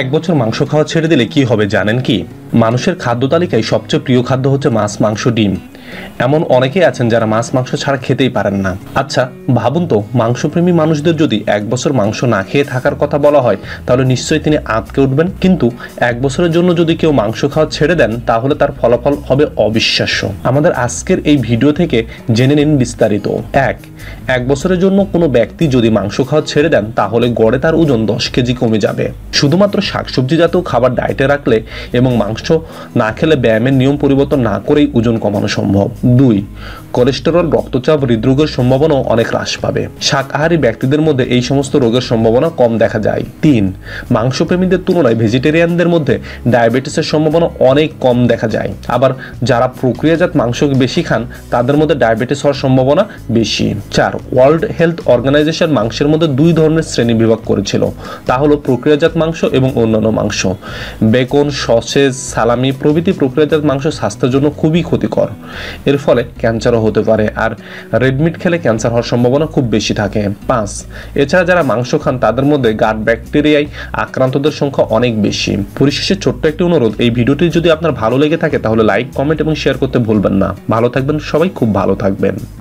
এক বছর মাংস খাওয়া ছেড়ে দিলে কি হবে জানেন কি মানুষের খাদ্য তালিকায় সবচেয়ে প্রিয় খাদ্য হচ্ছে মাছ মাংস ডিম এমন অনেকেই আছেন যারা মাছ মাংস ছাড়া খেতেই পারেন না আচ্ছা ভাবুন তো মাংসপ্রেমী মানুষদের যদি এক বছর মাংস না খেয়ে থাকার কথা বলা হয় তাহলে নিশ্চয়ই তিনি আঁতকে উঠবেন কিন্তু এক বছরের জন্য যদি কেউ মাংস খাওয়া ছেড়ে দেন তাহলে তার ফলাফল হবে অবিশ্বাস্য আমাদের আজকের এই ভিডিও থেকে জেনে নিন বিস্তারিত এক এক বছরের জন্য কোনো ব্যক্তি যদি মাংস খাওয়া ছেড়ে দেন তাহলে গড়ে তার ওজন দশ কেজি কমে যাবে শুধুমাত্র শাকসবজি জাতীয় খাবার ডায়েটে রাখলে এবং মাংস না খেলে ব্যায়ামের নিয়ম পরিবর্তন না করেই ওজন কমানো সম্ভব সম্ভব দুই কোলেস্টেরল রক্তচাপ হৃদরোগের সম্ভাবনাও অনেক হ্রাস পাবে শাকাহারী ব্যক্তিদের মধ্যে এই সমস্ত রোগের সম্ভাবনা কম দেখা যায় তিন মাংসপ্রেমীদের তুলনায় ভেজিটেরিয়ানদের মধ্যে ডায়াবেটিসের সম্ভাবনা অনেক কম দেখা যায় আবার যারা প্রক্রিয়াজাত মাংস বেশি খান তাদের মধ্যে ডায়াবেটিস হওয়ার সম্ভাবনা বেশি চার ওয়ার্ল্ড হেলথ অর্গানাইজেশন মাংসের মধ্যে দুই ধরনের শ্রেণী বিভাগ করেছিল তা হলো প্রক্রিয়াজাত মাংস এবং অন্যান্য মাংস বেকন সসেজ সালামি প্রভৃতি প্রক্রিয়াজাত মাংস স্বাস্থ্যের জন্য খুবই ক্ষতিকর এর ফলে ক্যান্সারও হতে পারে আর রেডমিট খেলে ক্যান্সার হওয়ার সম্ভাবনা খুব বেশি থাকে পাঁচ এছাড়া যারা মাংস খান তাদের মধ্যে গাট ব্যাকটেরিয়ায় আক্রান্তদের সংখ্যা অনেক বেশি পরিশেষে ছোট্ট একটি অনুরোধ এই ভিডিওটি যদি আপনার ভালো লেগে থাকে তাহলে লাইক কমেন্ট এবং শেয়ার করতে ভুলবেন না ভালো থাকবেন সবাই খুব ভালো থাকবেন